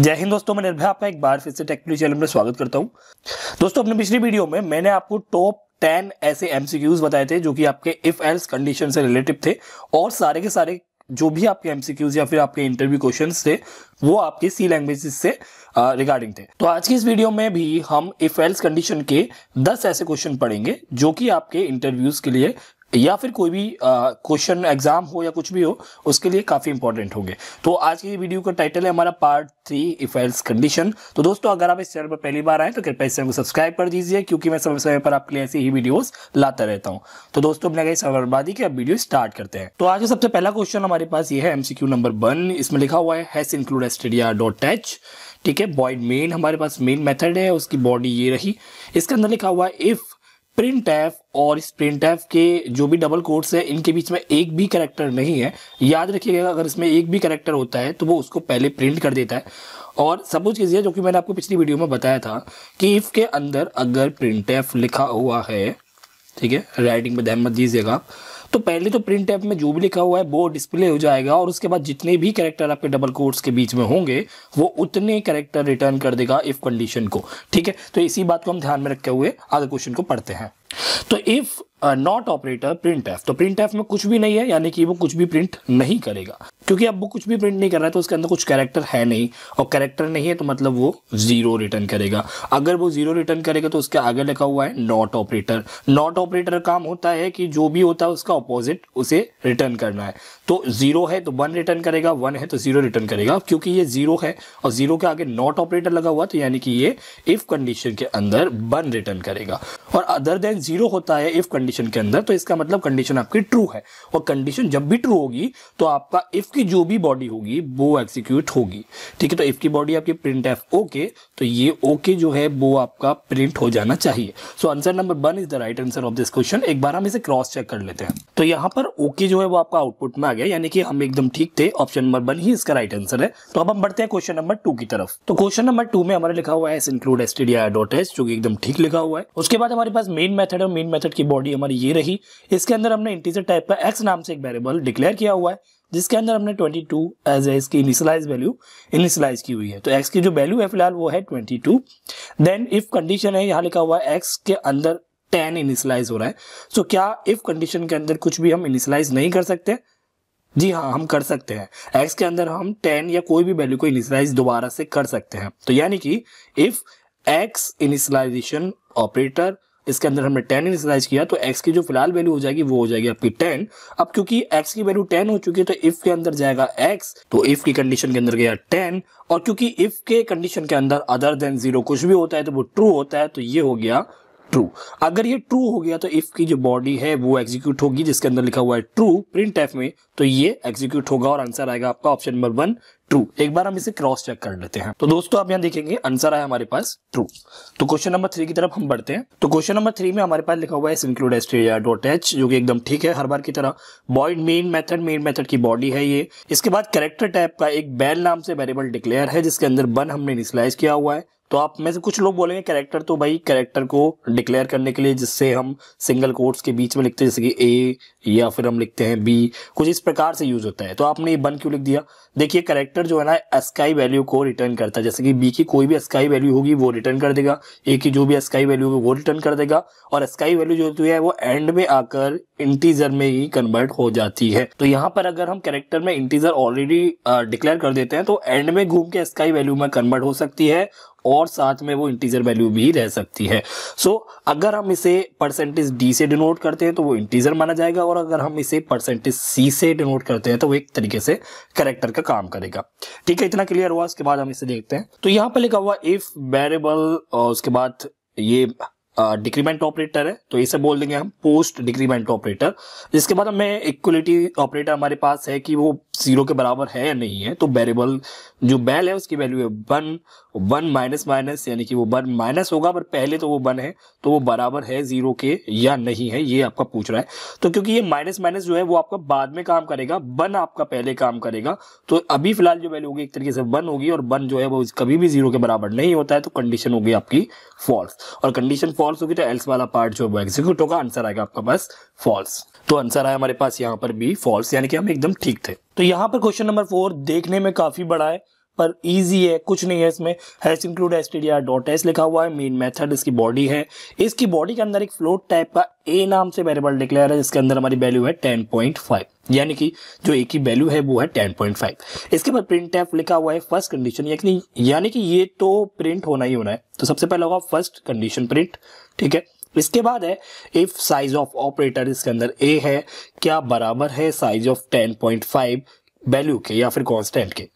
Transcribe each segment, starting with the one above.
जय हिंद दोस्तों मैं निर्भया आपका एक बार फिर से टेक्निकल चैनल में स्वागत करता हूं दोस्तों अपने पिछली वीडियो में मैंने आपको टॉप टेन ऐसे एमसीक्यूज बताए थे जो कि आपके इफ एल्स कंडीशन से रिलेटिव थे और सारे के सारे जो भी आपके एमसीक्यूज या फिर आपके इंटरव्यू क्वेश्चन थे वो आपके सी लैंग्वेज से रिगार्डिंग थे तो आज की इस वीडियो में भी हम इफ एल्स कंडीशन के 10 ऐसे क्वेश्चन पढ़ेंगे जो कि आपके इंटरव्यूज के लिए या फिर कोई भी क्वेश्चन एग्जाम हो या कुछ भी हो उसके लिए काफ़ी इंपॉर्टेंट होंगे तो आज की वीडियो का टाइटल है हमारा पार्ट थ्री इफेल्स कंडीशन तो दोस्तों अगर आप इस चैनल पर पहली बार आए तो कृपया इस चैनल को सब्सक्राइब कर दीजिए क्योंकि मैं समय समय पर आपके लिए ऐसी ही वीडियोस लाता रहता हूँ तो दोस्तों अपने गई बर्बादी के अब वीडियो स्टार्ट करते हैं तो आज का सबसे पहला क्वेश्चन हमारे पास ये है एमसीक्यू नंबर वन इसमें लिखा हुआ hash include stdio dot H ठीक है बॉइड मेन हमारे पास मेन मेथड है उसकी बॉडी ये रही इसके अंदर लिखा हुआ है इफ़ प्रिंट एफ और इस प्रिंट एफ के जो भी डबल कोर्ट्स है इनके बीच में एक भी करेक्टर नहीं है याद रखिएगा अगर इसमें एक भी करेक्टर होता है तो वो उसको पहले प्रिंट कर देता है और सपोज कीजिए जो कि मैंने आपको पिछली वीडियो में बताया था कि इफ़ के अंदर अगर प्रिंट एफ लिखा हुआ है ठीक है राइटिंग में ध्यान मत दीजिएगा आप तो पहले तो प्रिंट ऐप में जो भी लिखा हुआ है वो डिस्प्ले हो जाएगा और उसके बाद जितने भी करेक्टर आपके डबल कोर्स के बीच में होंगे वो उतने करेक्टर रिटर्न कर देगा इफ़ कंडीशन को ठीक है तो इसी बात को हम ध्यान में रखते हुए आगे क्वेश्चन को पढ़ते हैं तो if not operator print F तो प्रिंट एफ में कुछ भी नहीं है यानी कि वो कुछ भी प्रिंट नहीं करेगा क्योंकि अब वो कुछ भी प्रिंट नहीं कर रहा है तो उसके अंदर कुछ कैरेक्टर है नहीं और कैरेक्टर नहीं है तो मतलब वो जीरो रिटर्न करेगा अगर वो जीरो रिटर्न करेगा तो उसके आगे लिखा हुआ है नॉट ऑपरेटर नॉट ऑपरेटर काम होता है कि जो भी होता है उसका ऑपोजिट उसे रिटर्न करना है तो जीरो है तो वन रिटर्न करेगा वन है तो जीरो रिटर्न करेगा क्योंकि ये जीरो है और जीरो के आगे नॉट ऑपरेटर लगा हुआ तो यानी कि ये इफ कंडीशन के अंदर वन रिटर्न करेगा और अदर देन जीरो होता है इफ कंडीशन के अंदर तो इसका मतलब कंडीशन आपकी ट्रू है और कंडीशन जब भी ट्रू होगी तो आपका इफ की जो भी बॉडी होगी वो एक्सिक्यूट होगी ठीक है तो इफ की बॉडी आपकी प्रिंट एफ ओके तो ये ओके जो है वो आपका प्रिंट हो जाना चाहिए so answer number one is the right answer of this question एक बार हम इसे क्रॉस चेक कर लेते हैं तो यहाँ पर ओके जो है वो आपका आउटपुट में आ गया यानी कि हम एकदम ठीक थे ऑप्शन नंबर वन ही इसका राइट आंसर है तो अब हम बढ़ते हैं क्वेश्चन नंबर टू की तरफ तो क्वेश्चन नंबर टू में हमारे लिखा हुआ है इंक्लूड एस टी एस जो कि एकदम ठीक लिखा हुआ है उसके बाद हमारे पास मेन मेथड है मेन मेथड की बॉडी हमारी ये रही इसके अंदर हमने इंटीजर टाइप का एक्स नाम से एक वेरेबल डिक्लेयर किया हुआ है जिसके अंदर हमने 22 एज ए इसकी इनिशलाइज वैल्यू इनिशलाइज की हुई है तो एक्स की जो वैल्यू है फिलहाल वो है 22 देन इफ कंडीशन है यहाँ लिखा हुआ है एक्स के अंदर टेन इनिशलाइज हो रहा है सो so, क्या इफ कंडीशन के अंदर कुछ भी हम इनिशलाइज नहीं कर सकते जी हाँ हम कर सकते हैं एक्स के अंदर हम टेन या कोई भी वैल्यू को इनिशलाइज दोबारा से कर सकते हैं तो यानी कि इफ एक्स इनिशलाइजेशन ऑपरेटर इसके अंदर हमने टेन इनिशलाइज किया तो एक्स की जो फिलहाल वैल्यू हो जाएगी वो हो जाएगी आपकी टेन अब क्योंकि एक्स की वैल्यू टेन हो चुकी है तो इफ के अंदर जाएगा एक्स तो इफ की कंडीशन के अंदर गया टेन और क्योंकि इफ के कंडीशन के अंदर अदर देन जीरो कुछ भी होता है तो वो ट्रू होता है तो ये हो गया ट्रू अगर ये ट्रू हो गया तो इफ की जो बॉडी है वो एग्जीक्यूट होगी जिसके अंदर लिखा हुआ है ट्रू प्रिंट एफ में तो ये एग्जीक्यूट होगा और आंसर आएगा आपका ऑप्शन नंबर वन ट्रू एक बार हम इसे क्रॉस चेक कर लेते हैं तो दोस्तों आप यहाँ देखेंगे आंसर आया हमारे पास ट्रू तो क्वेश्चन नंबर थ्री की तरफ हम बढ़ते हैं तो क्वेश्चन नंबर थ्री में हमारे पास लिखा हुआ है इंक्लूड एस्ट्रेलिया डॉट एच जो कि एकदम ठीक है हर बार की तरह void main method main method की बॉडी है ये इसके बाद करेक्टर टाइप का एक बैल नाम से वेरेबल डिक्लेयर है जिसके अंदर बन हमने इनिशलाइज किया हुआ है तो आप में से कुछ लोग बोलेंगे कैरेक्टर तो भाई कैरेक्टर को डिक्लेयर करने के लिए जिससे हम सिंगल कोर्ट्स के बीच में लिखते हैं जैसे कि ए या फिर हम लिखते हैं बी कुछ इस प्रकार से यूज होता है तो आपने ये बन क्यों लिख दिया देखिए कैरेक्टर कैरेक्टर जो है ना एस्काई वैल्यू को रिटर्न करता है जैसे कि बी की कोई भी एस्काई वैल्यू होगी वो रिटर्न कर देगा ए की जो भी एस्काई वैल्यू होगी वो रिटर्न कर देगा और एस्काई वैल्यू जो होती है वो एंड में आकर इंटीजर में ही कन्वर्ट हो जाती है तो यहाँ पर अगर हम कैरेक्टर में इंटीजर ऑलरेडी डिक्लेयर कर देते हैं तो एंड में घूम के स्काई वैल्यू में कन्वर्ट हो सकती है और साथ में वो इंटीजर वैल्यू भी रह सकती है सो so, अगर हम इसे परसेंटेज डी से डिनोट करते हैं तो वो इंटीजर माना जाएगा और अगर हम इसे परसेंटेज सी से डिनोट करते हैं तो वो एक तरीके से करेक्टर का काम करेगा ठीक है इतना क्लियर हुआ उसके बाद हम इसे देखते हैं तो यहाँ पर लिखा हुआ इफ वेरेबल उसके बाद ये डिक्रीमेंट ऑपरेटर है तो इसे बोल देंगे हम पोस्ट डिक्रीमेंट ऑपरेटर जिसके बाद हमें इक्वलिटी ऑपरेटर हमारे पास है कि वो जीरो के बराबर है या नहीं है तो वेरिएबल जो बैल है उसकी वैल्यू है वन वन माइनस माइनस यानी कि वो वन माइनस होगा पर पहले तो वो वन है तो वो बराबर है जीरो के या नहीं है ये आपका पूछ रहा है तो क्योंकि ये माइनस माइनस जो है वो आपका बाद में काम करेगा वन आपका पहले काम करेगा तो अभी फिलहाल जो वैल्यू होगी एक तरीके से वन होगी और वन जो है वो कभी भी जीरो के बराबर नहीं होता है तो कंडीशन होगी आपकी फॉल्स और कंडीशन फॉल्स फॉल्स होगी तो एल्स वाला पार्ट जो वो एग्जीक्यूट होगा आंसर आएगा आपका पास फॉल्स तो आंसर आया हमारे पास यहाँ पर भी फॉल्स यानी कि हम एकदम ठीक थे तो यहाँ पर क्वेश्चन नंबर फोर देखने में काफी बड़ा है पर इजी है कुछ नहीं है इसमें hash include S T D R dot S लिखा हुआ है मेन मेथड इसकी बॉडी है इसकी बॉडी के अंदर एक फ्लोट टाइप का ए नाम से वेरिएबल डिक्लेयर है जिसके अंदर हमारी वैल्यू है टेन पॉइंट फाइव यानी कि जो ए की वैल्यू है वो है टेन पॉइंट फाइव इसके बाद प्रिंट एफ लिखा हुआ है फर्स्ट कंडीशन यानी कि ये तो प्रिंट होना ही होना है तो सबसे पहले होगा फर्स्ट कंडीशन प्रिंट ठीक है इसके बाद है इफ साइज ऑफ ऑपरेटर इसके अंदर ए है क्या बराबर है साइज ऑफ फाइव वैल्यू के या फिर कॉन्स्टेंट के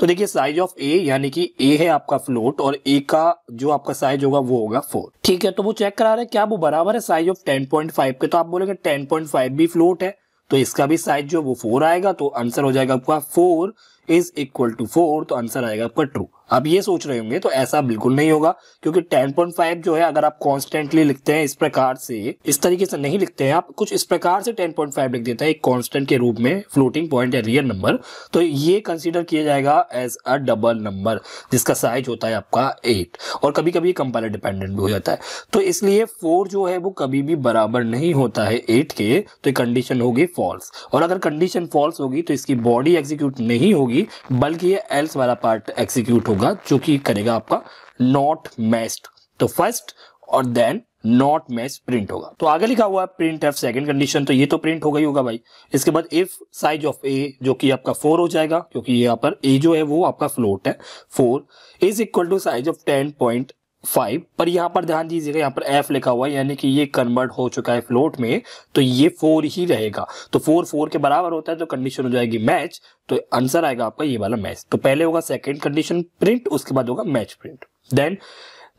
तो देखिए साइज ऑफ ए यानी कि ए है आपका फ्लोट और ए का जो आपका साइज होगा वो होगा फोर ठीक है तो वो चेक करा रहे हैं क्या वो बराबर है size of ten point five के तो आप बोलेंगे टेन पॉइंट फाइव भी फ्लोट है तो इसका भी साइज जो वो फोर आएगा तो आंसर हो जाएगा आपका four is equal to four तो आंसर आएगा आपका ट्रू आप ये सोच रहे होंगे तो ऐसा बिल्कुल नहीं होगा क्योंकि 10.5 जो है अगर आप कॉन्स्टेंटली लिखते हैं इस प्रकार से इस तरीके से नहीं लिखते हैं आप कुछ इस प्रकार से 10.5 लिख देते हैं एक कॉन्स्टेंट के रूप में फ्लोटिंग पॉइंट या रियल नंबर तो ये कंसीडर किया जाएगा एज अ डबल नंबर जिसका साइज होता है आपका एट और कभी कभी कंपाइलर डिपेंडेंट भी हो जाता है तो इसलिए फोर जो है वो कभी भी बराबर नहीं होता है एट के तो कंडीशन होगी फॉल्स और अगर कंडीशन फॉल्स होगी तो इसकी बॉडी एग्जीक्यूट नहीं होगी बल्कि ये एल्स वाला पार्ट एग्जीक्यूट होगा जो कि करेगा आपका नॉट मैस्ट तो फर्स्ट और देन नॉट मैच प्रिंट होगा तो आगे लिखा हुआ है प्रिंट एफ सेकंड कंडीशन तो ये तो प्रिंट हो गई होगा भाई इसके बाद इफ साइज ऑफ ए जो कि आपका फोर हो जाएगा क्योंकि यहाँ पर ए जो है वो आपका फ्लोट है four is equal to size of ten point five पर यहाँ पर ध्यान दीजिएगा यहाँ पर एफ लिखा हुआ है यानी कि ये कन्वर्ट हो चुका है फ्लोट में तो ये फोर ही रहेगा तो फोर फोर के बराबर होता है तो कंडीशन हो जाएगी मैच तो आंसर आएगा आपका ये वाला मैच तो पहले होगा सेकेंड कंडीशन प्रिंट उसके बाद होगा मैच प्रिंट देन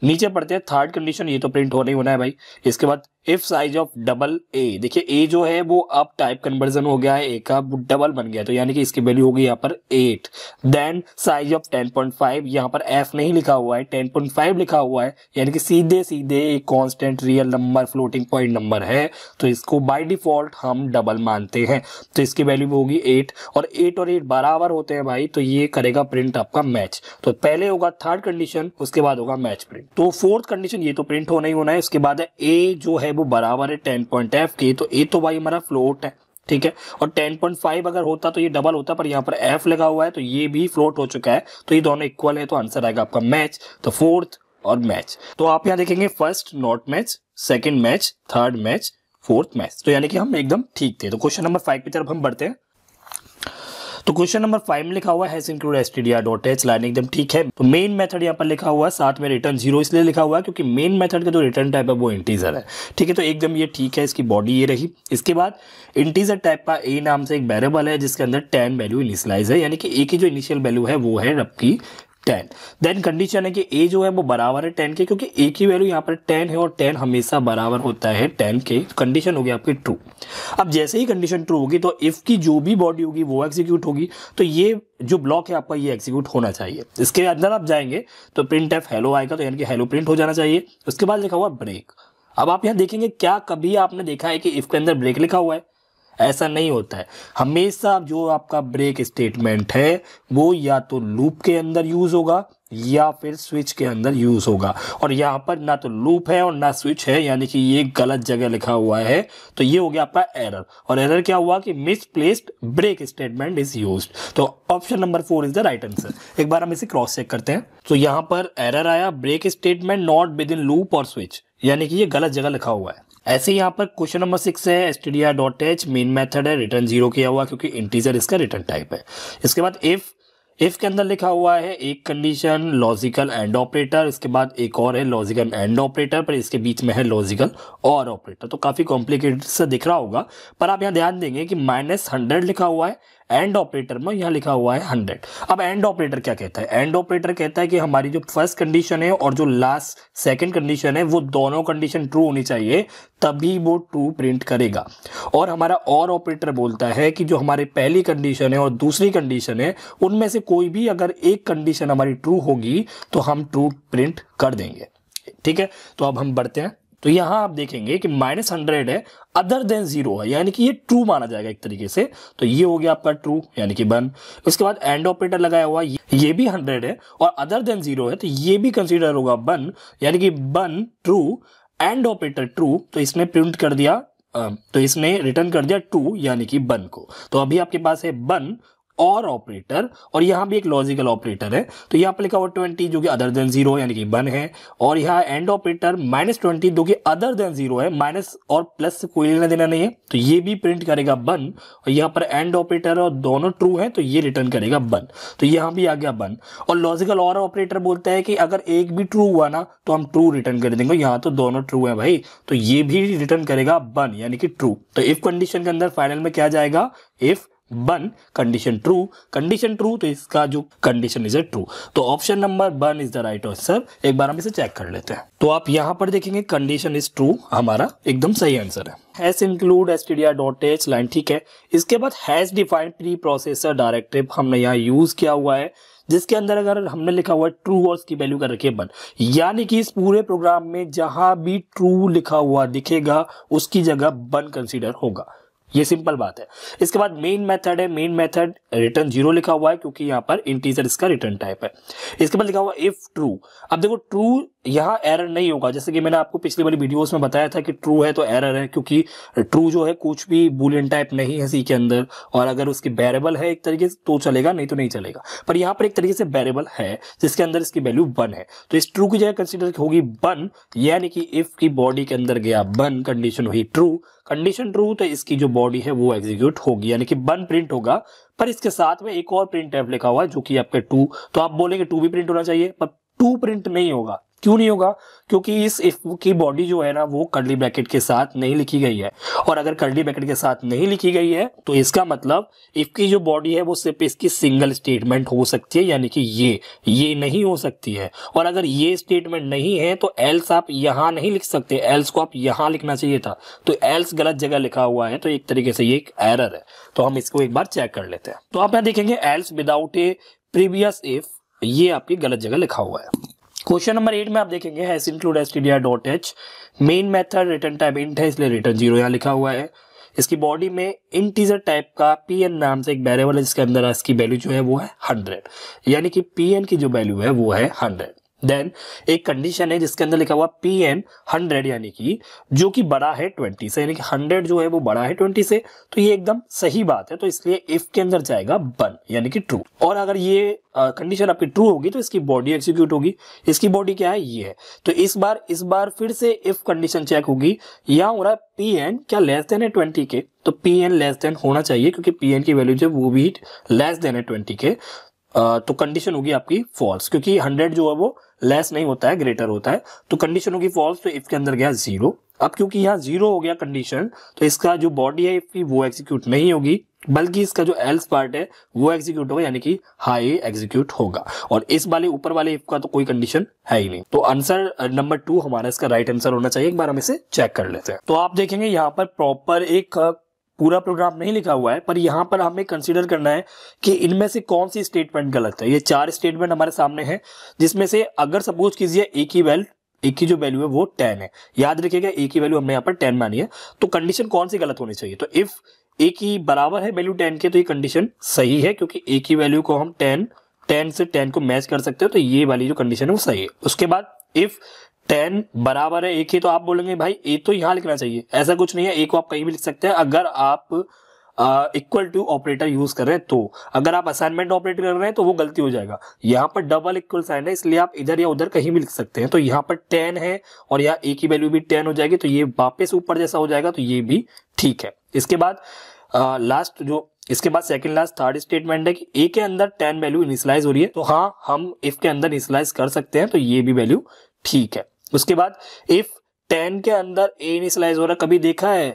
नीचे पढ़ते हैं थर्ड कंडीशन ये तो प्रिंट हो ही होना है भाई इसके बाद if size of double A देखिए ए जो है वो अब टाइप कन्वर्जन हो गया है ए का वो डबल बन गया तो यानी कि इसकी वैल्यू होगी यहाँ पर eight then size of ten point five यहाँ पर एफ नहीं लिखा हुआ है टेन पॉइंट फाइव लिखा हुआ है यानी कि सीधे सीधे एक constant real number floating point number है तो इसको बाई डिफॉल्ट हम डबल मानते हैं तो इसकी वैल्यू होगी एट और एट और एट बराबर होते हैं भाई तो ये करेगा प्रिंट आपका मैच तो पहले होगा थर्ड कंडीशन उसके बाद होगा मैच प्रिंट तो फोर्थ कंडीशन ये तो प्रिंट होना ही होना है उसके बाद ए जो है वो बराबर है टेन पॉइंट एफ के तो ए तो भाई हमारा फ्लोट है ठीक है और 10.5 अगर होता तो ये डबल होता पर यहाँ पर एफ लगा हुआ है तो ये भी फ्लोट हो चुका है तो ये दोनों इक्वल है तो आंसर आएगा आपका मैच तो फोर्थ और मैच तो आप यहाँ देखेंगे first not match second match third match fourth match तो यानी कि हम एकदम ठीक थे तो क्वेश्चन नंबर फाइव की तरफ हम बढ़ते हैं तो क्वेश्चन नंबर फाइव में लिखा हुआ है include S T D R dot H line एकदम ठीक है तो मेन मेथड यहाँ पर लिखा हुआ है साथ में रिटर्न जीरो इसलिए लिखा हुआ है क्योंकि मेन मेथड का जो रिटर्न टाइप है वो इंटीजर है ठीक है तो एकदम ये ठीक है इसकी बॉडी ये रही इसके बाद इंटीजर टाइप का ए नाम से एक वेरेबल है जिसके अंदर टेन वैल्यू इनिशलाइज है यानी कि ए की जो इनिशियल वैल्यू है वो है रब की टेन देन कंडीशन है कि ए जो है वो बराबर है टेन के क्योंकि ए की वैल्यू यहाँ पर टेन है और टेन हमेशा बराबर होता है टेन के कंडीशन होगी आपकी ट्रू अब जैसे ही कंडीशन ट्रू होगी तो इफ़ की जो भी बॉडी होगी वो एग्जीक्यूट होगी तो ये जो ब्लॉक है आपका ये एग्जीक्यूट होना चाहिए इसके अंदर आप जाएंगे तो प्रिंट एफ हेलो आएगा तो यानी कि हेलो प्रिंट हो जाना चाहिए उसके बाद लिखा हुआ ब्रेक अब आप यहाँ देखेंगे क्या कभी आपने देखा है कि इफ़ के अंदर ब्रेक लिखा हुआ है ऐसा नहीं होता है हमेशा जो आपका ब्रेक स्टेटमेंट है वो या तो लूप के अंदर यूज होगा या फिर स्विच के अंदर यूज़ होगा और यहाँ पर ना तो लूप है और ना स्विच है यानी कि ये गलत जगह लिखा हुआ है तो ये हो गया आपका एरर और एरर क्या हुआ कि misplaced break statement is use तो option number four is the right answer एक बार हम इसे क्रॉस चेक करते हैं तो यहाँ पर एरर आया break statement not within loop और स्विच यानी कि ये गलत जगह लिखा हुआ है ऐसे यहाँ पर क्वेश्चन नंबर सिक्स है S T D R dot H main method है रिटर्न जीरो किया हुआ क्योंकि इंटीजर इसका रिटर्न टाइप है इसके बाद इफ़ इफ के अंदर लिखा हुआ है एक कंडीशन लॉजिकल एंड ऑपरेटर इसके बाद एक और है लॉजिकल एंड ऑपरेटर पर इसके बीच में है लॉजिकल और ऑपरेटर तो काफ़ी कॉम्प्लिकेटेड से दिख रहा होगा पर आप यहाँ ध्यान देंगे कि माइनस हंड्रेड लिखा हुआ है एंड ऑपरेटर में यहाँ लिखा हुआ है हंड्रेड अब एंड ऑपरेटर क्या कहता है एंड ऑपरेटर कहता है कि हमारी जो फर्स्ट कंडीशन है और जो लास्ट सेकंड कंडीशन है वो दोनों कंडीशन ट्रू होनी चाहिए तभी वो ट्रू प्रिंट करेगा और हमारा और ऑपरेटर बोलता है कि जो हमारी पहली कंडीशन है और दूसरी कंडीशन है उनमें से कोई भी अगर एक कंडीशन हमारी ट्रू होगी तो हम ट्रू प्रिंट कर देंगे ठीक है तो अब हम बढ़ते हैं तो यहां आप देखेंगे कि माइनस हंड्रेड है अदर देन जीरो है यानी कि ये ट्रू माना जाएगा एक तरीके से तो ये हो गया आपका ट्रू यानी कि वन उसके बाद एंड ऑपरेटर लगाया हुआ ये भी हंड्रेड है और अदर देन जीरो है तो ये भी कंसिडर होगा वन यानी कि one true and operator true तो इसने प्रिंट कर दिया तो इसने रिटर्न कर दिया टू यानी कि बन को तो अभी आपके पास है बन और ऑपरेटर और यहाँ भी एक लॉजिकल ऑपरेटर है तो यहाँ पर लिखा हुआ ट्वेंटी जो कि अदर देन जीरो यानी कि वन है और यहाँ एंड ऑपरेटर माइनस ट्वेंटी जो कि अदर देन जीरो है माइनस और प्लस से कोई लेना देना नहीं है तो ये भी प्रिंट करेगा वन और यहाँ पर एंड ऑपरेटर और दोनों ट्रू है तो ये रिटर्न करेगा वन तो यहाँ भी आ गया वन और लॉजिकल और ऑपरेटर बोलता है कि अगर एक भी ट्रू हुआ ना तो हम ट्रू रिटर्न कर देंगे यहाँ तो दोनों ट्रू है भाई तो ये भी रिटर्न करेगा वन यानी कि ट्रू तो इफ कंडीशन के अंदर फाइनल में क्या जाएगा इफ बन कंडीशन ट्रू कंडीशन ट्रू तो इसका जो कंडीशन इज ट्रू तो option number one is the right answer एक बार हम इसे चेक कर लेते हैं तो आप यहां पर देखेंगे कंडीशन इज ट्रू हमारा एकदम सही आंसर है hash include S T D R dot H line ठीक है इसके बाद hash defined preprocessor directive हमने यहाँ यूज किया हुआ है जिसके अंदर अगर हमने लिखा हुआ है ट्रू और उसकी वैल्यू कर रखी है बन यानी कि इस पूरे प्रोग्राम में जहां भी ट्रू लिखा हुआ दिखेगा उसकी जगह बन कंसीडर होगा ये सिंपल बात है इसके बाद मेन मेथड है मेन मेथड रिटर्न जीरो लिखा हुआ है क्योंकि यहाँ पर इंटीजर इसका रिटर्न टाइप है इसके बाद लिखा हुआ इफ ट्रू अब देखो ट्रू यहाँ एरर नहीं होगा जैसे कि मैंने आपको पिछली वाली वीडियोस में बताया था कि ट्रू है तो एरर है क्योंकि ट्रू जो है कुछ भी बुलियन टाइप नहीं है सी के अंदर और अगर उसकी बैरेबल है एक तरीके से तो चलेगा नहीं तो नहीं चलेगा पर यहाँ पर एक तरीके से बैरेबल है जिसके अंदर इसकी वैल्यू वन है तो इस ट्रू की जगह कंसिडर होगी वन यानी कि इफ की बॉडी के अंदर गया बन कंडीशन हुई ट्रू कंडीशन ट्रू तो इसकी जो बॉडी है वो एग्जीक्यूट होगी यानी कि बन प्रिंट होगा पर इसके साथ में एक और प्रिंट टाइप लिखा हुआ है जो कि आपका टू तो आप बोलेंगे टू भी प्रिंट होना चाहिए पर टू प्रिंट नहीं होगा क्यों नहीं होगा क्योंकि इस इफ की बॉडी जो है ना वो कर्ली ब्रैकेट के साथ नहीं लिखी गई है और अगर कर्ली ब्रैकेट के साथ नहीं लिखी गई है तो इसका मतलब इफ की जो बॉडी है वो सिर्फ इसकी सिंगल स्टेटमेंट हो सकती है यानी कि ये ये नहीं हो सकती है और अगर ये स्टेटमेंट नहीं है तो एल्स आप यहां नहीं लिख सकते एल्स को आप यहां लिखना चाहिए था तो एल्स गलत जगह लिखा हुआ है तो एक तरीके से ये एक एरर है तो हम इसको एक बार चेक कर लेते हैं तो आप यहां देखेंगे else without a previous if ये आपकी गलत जगह लिखा हुआ है क्वेश्चन नंबर एट में आप देखेंगे hash include S T dot H main method return type int है इसलिए रिटर्न जीरो यहाँ लिखा हुआ है इसकी बॉडी में इंटीजर टाइप का पी एन नाम से एक बैरेवल है जिसके अंदर इसकी वैल्यू जो है वो है हंड्रेड यानी कि पी एन की जो वैल्यू है वो है हंड्रेड देन एक कंडीशन है जिसके अंदर लिखा हुआ पी एन हंड्रेड यानी कि जो कि बड़ा है ट्वेंटी से यानी कि हंड्रेड जो है वो बड़ा है ट्वेंटी से तो ये एकदम सही बात है तो इसलिए इफ के अंदर जाएगा बन यानी कि ट्रू और अगर ये कंडीशन आपकी ट्रू होगी तो इसकी बॉडी एक्सिक्यूट होगी इसकी बॉडी क्या है ये है तो इस बार इस बार फिर से इफ कंडीशन चेक होगी यहाँ हो रहा है पी एन क्या लेस देन है ट्वेंटी के तो पी एन लेस देन होना चाहिए क्योंकि पी एन की वैल्यू जो वो भी लेस देन है ट्वेंटी के तो कंडीशन होगी आपकी फॉल्स क्योंकि हंड्रेड जो है वो लेस नहीं होता है ग्रेटर होता है तो कंडीशन होगी फॉल्स तो इफ के अंदर गया जीरो अब क्योंकि यहाँ जीरो हो गया कंडीशन तो इसका जो बॉडी है इफ की वो एग्जीक्यूट नहीं होगी बल्कि इसका जो एल्स पार्ट है वो एग्जीक्यूट होगा यानी कि हाई एग्जीक्यूट होगा और इस वाले ऊपर वाले इफ का तो कोई कंडीशन है ही नहीं तो आंसर नंबर टू हमारा इसका राइट आंसर होना चाहिए एक बार हम इसे चेक कर लेते हैं तो आप देखेंगे यहाँ पर प्रॉपर एक uh, पूरा प्रोग्राम नहीं लिखा हुआ है पर यहाँ पर हमें कंसिडर करना है कि इनमें से कौन सी स्टेटमेंट गलत है ये चार स्टेटमेंट हमारे सामने हैं जिसमें से अगर सपोज कीजिए एक ही वैल्यू एक ही जो वैल्यू है वो टेन है याद रखिएगा एक ही वैल्यू हमने यहाँ पर टेन मानी है तो कंडीशन कौन सी गलत होनी चाहिए तो इफ एक ही बराबर है वैल्यू टेन के तो ये कंडीशन सही है क्योंकि एक ही वैल्यू को हम टेन टेन से टेन को मैच कर सकते हो तो ये वाली जो कंडीशन है वो सही है उसके बाद इफ टेन बराबर है एक ही तो आप बोलेंगे भाई ए तो यहाँ लिखना चाहिए ऐसा कुछ नहीं है ए को आप कहीं भी लिख सकते हैं अगर आप इक्वल टू ऑपरेटर यूज कर रहे हैं तो अगर आप असाइनमेंट ऑपरेट कर रहे हैं तो वो गलती हो जाएगा यहाँ पर डबल इक्वल साइन है इसलिए आप इधर या उधर कहीं भी लिख सकते हैं तो यहाँ पर टेन है और यहाँ ए की वैल्यू भी टेन हो जाएगी तो ये वापस ऊपर जैसा हो जाएगा तो ये भी ठीक है इसके बाद लास्ट जो इसके बाद सेकंड लास्ट थर्ड स्टेटमेंट है कि ए के अंदर टेन वैल्यू इनिशलाइज हो रही है तो हाँ हम इफ के अंदर इनिशलाइज कर सकते हैं तो ये भी वैल्यू ठीक है उसके बाद इफ टेन के अंदर ए इनिशलाइज हो रहा कभी देखा है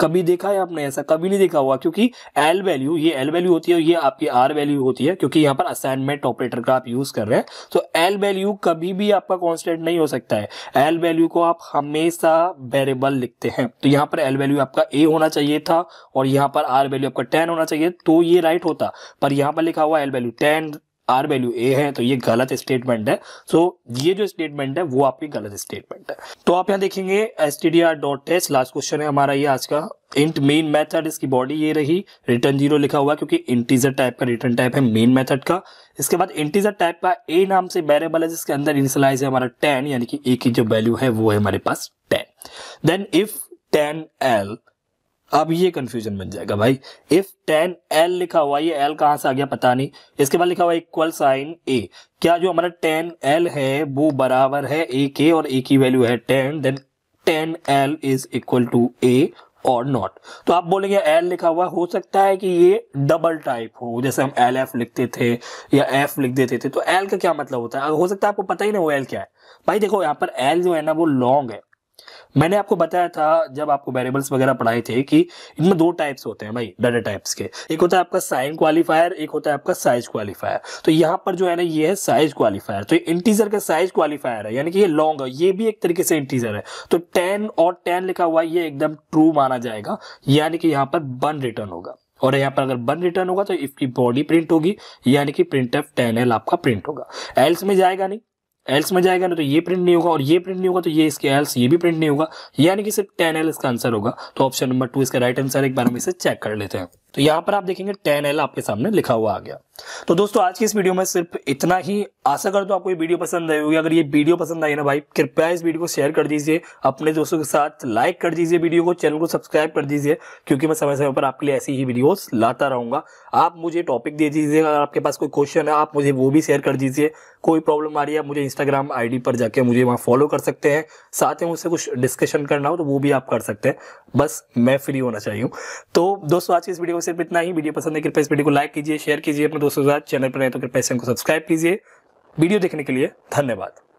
कभी देखा है आपने ऐसा कभी नहीं देखा हुआ क्योंकि एल वैल्यू ये एल वैल्यू होती है और ये आपकी आर वैल्यू होती है क्योंकि यहाँ पर असाइनमेंट ऑपरेटर का आप यूज कर रहे हैं तो एल वैल्यू कभी भी आपका कांस्टेंट नहीं हो सकता है एल वैल्यू को आप हमेशा वेरिएबल लिखते हैं तो यहाँ पर एल वैल्यू आपका ए होना चाहिए था और यहाँ पर आर वैल्यू आपका टेन होना चाहिए तो ये राइट होता पर यहाँ पर लिखा हुआ L value ten R value A है तो ये गलत स्टेटमेंट है सो so, ये जो स्टेटमेंट है वो आपकी गलत स्टेटमेंट है तो आप यहाँ देखेंगे S T D R dot test last question है हमारा ये आज का इंट मेन मेथड इसकी बॉडी ये रही रिटर्न जीरो लिखा हुआ क्योंकि इंटीजर टाइप का रिटर्न टाइप है मेन मेथड का इसके बाद इंटीजर टाइप का ए नाम से वेरिएबल है जिसके अंदर इनिशलाइज है हमारा टेन यानी कि ए की जो वैल्यू है वो है हमारे पास ten then if ten L अब ये कंफ्यूजन बन जाएगा भाई इफ टेन एल लिखा हुआ ये एल कहां से आ गया पता नहीं इसके बाद लिखा हुआ इक्वल साइन ए क्या जो हमारा टेन एल है वो बराबर है ए के और ए की वैल्यू है ten then ten L is equal to A और नॉट तो आप बोलेंगे एल लिखा हुआ हो सकता है कि ये डबल टाइप हो जैसे हम एल एफ लिखते थे या एफ लिख देते थे तो एल का क्या मतलब होता है हो सकता है आपको पता ही ना हो एल क्या है भाई देखो यहाँ पर एल जो है ना वो लॉन्ग है मैंने आपको बताया था जब आपको वेरिएबल्स वगैरह पढ़ाए थे कि इनमें दो टाइप्स होते हैं भाई डाटा टाइप्स के एक होता है आपका साइन क्वालिफायर एक होता है आपका साइज क्वालिफायर तो यहाँ पर जो है ना ये है साइज क्वालिफायर तो इंटीजर का साइज क्वालिफायर है यानी कि ये लॉन्ग है ये भी एक तरीके से इंटीजर है तो टेन और टेन लिखा हुआ ये एकदम ट्रू माना जाएगा यानी कि यहाँ पर वन रिटर्न होगा और यहाँ पर अगर वन रिटर्न होगा तो इफ की बॉडी प्रिंट होगी यानी कि प्रिंट एफ टेन एल आपका प्रिंट होगा एल्स में जाएगा नहीं एल्स में जाएगा ना तो ये प्रिंट नहीं होगा और ये प्रिंट नहीं होगा तो ये इसके एल्स ये भी प्रिंट नहीं होगा यानी कि सिर्फ टेन एल इसका आंसर होगा तो ऑप्शन नंबर टू इसका राइट आंसर एक बार हम इसे चेक कर लेते हैं तो यहाँ पर आप देखेंगे टेन एल आपके सामने लिखा हुआ आ गया तो दोस्तों आज की इस वीडियो में सिर्फ इतना ही आशा कर तो आपको ये वीडियो पसंद आई होगी अगर ये वीडियो पसंद आई ना भाई कृपया इस वीडियो को शेयर कर दीजिए अपने दोस्तों के साथ लाइक कर दीजिए वीडियो को चैनल को सब्सक्राइब कर दीजिए क्योंकि मैं समय समय पर आपके लिए ऐसी ही वीडियोस लाता रहूंगा आप मुझे टॉपिक दे दीजिए अगर आपके पास कोई क्वेश्चन है आप मुझे वो भी शेयर कर दीजिए कोई प्रॉब्लम आ रही है मुझे इंस्टाग्राम आईडी पर जाके मुझे वहाँ फॉलो कर सकते हैं साथ में मुझसे कुछ डिस्कशन करना हो तो वो भी आप कर सकते हैं बस मैं फ्री होना चाहिए तो दोस्तों आज की इस वीडियो को सिर्फ इतना ही वीडियो पसंद है कृपया इस वीडियो को लाइक कीजिए शेयर कीजिए अपने दोस्तों के साथ चैनल पर नहीं तो कृपया चैनल को सब्सक्राइब कीजिए वीडियो देखने के लिए धन्यवाद